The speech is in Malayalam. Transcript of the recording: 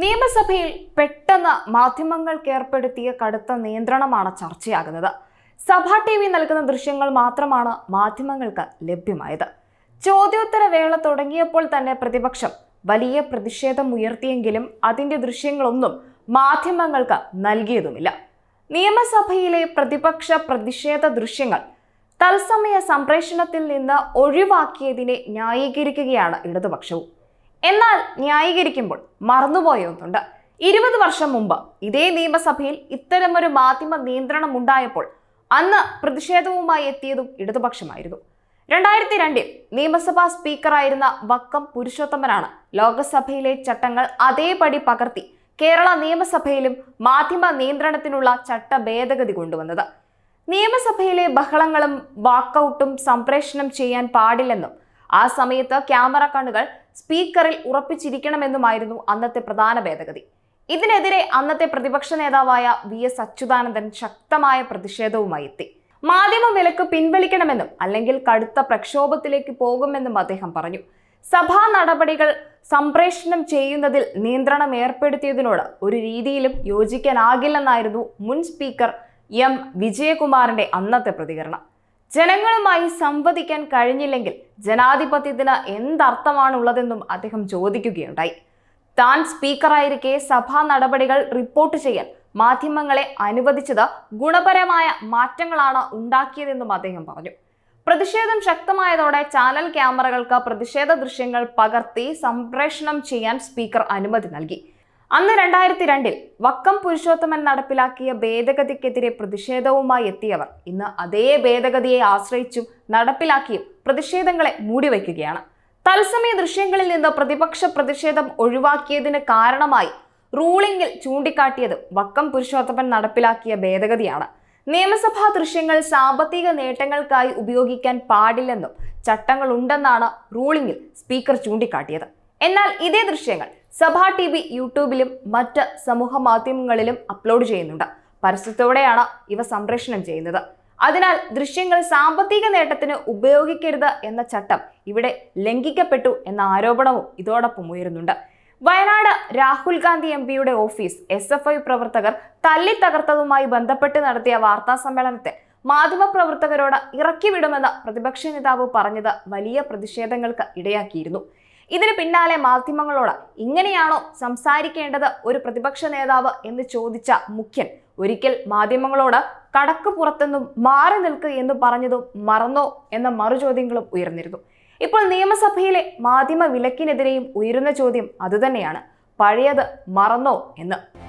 നിയമസഭയിൽ പെട്ടെന്ന് മാധ്യമങ്ങൾക്ക് ഏർപ്പെടുത്തിയ കടുത്ത നിയന്ത്രണമാണ് ചർച്ചയാകുന്നത് സഭാ ടി വി നൽകുന്ന ദൃശ്യങ്ങൾ മാത്രമാണ് മാധ്യമങ്ങൾക്ക് ലഭ്യമായത് ചോദ്യോത്തര വേള തുടങ്ങിയപ്പോൾ തന്നെ പ്രതിപക്ഷം വലിയ പ്രതിഷേധം ഉയർത്തിയെങ്കിലും അതിൻ്റെ ദൃശ്യങ്ങളൊന്നും മാധ്യമങ്ങൾക്ക് നൽകിയതുമില്ല നിയമസഭയിലെ പ്രതിപക്ഷ പ്രതിഷേധ ദൃശ്യങ്ങൾ തത്സമയ സംപ്രേഷണത്തിൽ നിന്ന് ഒഴിവാക്കിയതിനെ ന്യായീകരിക്കുകയാണ് ഇടതുപക്ഷവും എന്നാൽ ന്യായീകരിക്കുമ്പോൾ ഒന്നുണ്ട് ഇരുപത് വർഷം മുമ്പ് ഇതേ നിയമസഭയിൽ ഇത്തരമൊരു മാധ്യമ നിയന്ത്രണം ഉണ്ടായപ്പോൾ അന്ന് പ്രതിഷേധവുമായി എത്തിയതും ഇടതുപക്ഷമായിരുന്നു രണ്ടായിരത്തി രണ്ടിൽ നിയമസഭാ സ്പീക്കറായിരുന്ന വക്കം പുരുഷോത്തമനാണ് ലോകസഭയിലെ ചട്ടങ്ങൾ അതേപടി പകർത്തി കേരള നിയമസഭയിലും മാധ്യമ നിയന്ത്രണത്തിനുള്ള ചട്ട ഭേദഗതി കൊണ്ടുവന്നത് നിയമസഭയിലെ ബഹളങ്ങളും വാക്കൌട്ടും സംപ്രേഷണം ചെയ്യാൻ പാടില്ലെന്നും ആ സമയത്ത് ക്യാമറ കണ്ണുകൾ സ്പീക്കറിൽ ഉറപ്പിച്ചിരിക്കണമെന്നുമായിരുന്നു അന്നത്തെ പ്രധാന ഭേദഗതി ഇതിനെതിരെ അന്നത്തെ പ്രതിപക്ഷ നേതാവായ വി എസ് അച്യുതാനന്ദൻ ശക്തമായ പ്രതിഷേധവുമായി എത്തി മാധ്യമ വിലക്ക് പിൻവലിക്കണമെന്നും അല്ലെങ്കിൽ കടുത്ത പ്രക്ഷോഭത്തിലേക്ക് പോകുമെന്നും അദ്ദേഹം പറഞ്ഞു സഭാ നടപടികൾ സംപ്രേഷണം ചെയ്യുന്നതിൽ നിയന്ത്രണം ഏർപ്പെടുത്തിയതിനോട് ഒരു രീതിയിലും യോജിക്കാനാകില്ലെന്നായിരുന്നു മുൻ സ്പീക്കർ എം വിജയകുമാറിന്റെ അന്നത്തെ പ്രതികരണം ജനങ്ങളുമായി സംവദിക്കാൻ കഴിഞ്ഞില്ലെങ്കിൽ ജനാധിപത്യത്തിന് എന്തർത്ഥമാണുള്ളതെന്നും അദ്ദേഹം ചോദിക്കുകയുണ്ടായി താൻ സ്പീക്കറായിരിക്കെ സഭാ നടപടികൾ റിപ്പോർട്ട് ചെയ്യാൻ മാധ്യമങ്ങളെ അനുവദിച്ചത് ഗുണപരമായ മാറ്റങ്ങളാണ് ഉണ്ടാക്കിയതെന്നും അദ്ദേഹം പറഞ്ഞു പ്രതിഷേധം ശക്തമായതോടെ ചാനൽ ക്യാമറകൾക്ക് പ്രതിഷേധ ദൃശ്യങ്ങൾ പകർത്തി സംപ്രേഷണം ചെയ്യാൻ സ്പീക്കർ അനുമതി നൽകി അന്ന് രണ്ടായിരത്തി രണ്ടിൽ വക്കം പുരുഷോത്തമൻ നടപ്പിലാക്കിയ ഭേദഗതിക്കെതിരെ പ്രതിഷേധവുമായി എത്തിയവർ ഇന്ന് അതേ ഭേദഗതിയെ ആശ്രയിച്ചും നടപ്പിലാക്കിയും പ്രതിഷേധങ്ങളെ മൂടിവെക്കുകയാണ് തത്സമയ ദൃശ്യങ്ങളിൽ നിന്ന് പ്രതിപക്ഷ പ്രതിഷേധം ഒഴിവാക്കിയതിന് കാരണമായി റൂളിംഗിൽ ചൂണ്ടിക്കാട്ടിയത് വക്കം പുരുഷോത്തമൻ നടപ്പിലാക്കിയ ഭേദഗതിയാണ് നിയമസഭാ ദൃശ്യങ്ങൾ സാമ്പത്തിക നേട്ടങ്ങൾക്കായി ഉപയോഗിക്കാൻ പാടില്ലെന്നും ചട്ടങ്ങളുണ്ടെന്നാണ് റൂളിംഗിൽ സ്പീക്കർ ചൂണ്ടിക്കാട്ടിയത് എന്നാൽ ഇതേ ദൃശ്യങ്ങൾ സഭാ ടി വി യൂട്യൂബിലും മറ്റ് സമൂഹ മാധ്യമങ്ങളിലും അപ്ലോഡ് ചെയ്യുന്നുണ്ട് പരസ്യത്തോടെയാണ് ഇവ സംപ്രേഷണം ചെയ്യുന്നത് അതിനാൽ ദൃശ്യങ്ങൾ സാമ്പത്തിക നേട്ടത്തിന് ഉപയോഗിക്കരുത് എന്ന ചട്ടം ഇവിടെ ലംഘിക്കപ്പെട്ടു എന്ന ആരോപണവും ഇതോടൊപ്പം ഉയരുന്നുണ്ട് വയനാട് രാഹുൽ ഗാന്ധി എം പിയുടെ ഓഫീസ് എസ് എഫ് ഐ പ്രവർത്തകർ തല്ലി തകർത്തതുമായി ബന്ധപ്പെട്ട് നടത്തിയ വാർത്താ സമ്മേളനത്തിൽ മാധ്യമപ്രവർത്തകരോട് ഇറക്കിവിടുമെന്ന് പ്രതിപക്ഷ നേതാവ് പറഞ്ഞത് വലിയ പ്രതിഷേധങ്ങൾക്ക് ഇടയാക്കിയിരുന്നു ഇതിന് പിന്നാലെ മാധ്യമങ്ങളോട് ഇങ്ങനെയാണോ സംസാരിക്കേണ്ടത് ഒരു പ്രതിപക്ഷ നേതാവ് എന്ന് ചോദിച്ച മുഖ്യൻ ഒരിക്കൽ മാധ്യമങ്ങളോട് കടക്ക് പുറത്തെന്നും മാറി നിൽക്കുക എന്ന് പറഞ്ഞതും മറന്നോ എന്ന മറുചോദ്യങ്ങളും ഉയർന്നിരുന്നു ഇപ്പോൾ നിയമസഭയിലെ മാധ്യമ വിലക്കിനെതിരെയും ഉയരുന്ന ചോദ്യം അതുതന്നെയാണ് പഴയത് മറന്നോ എന്ന്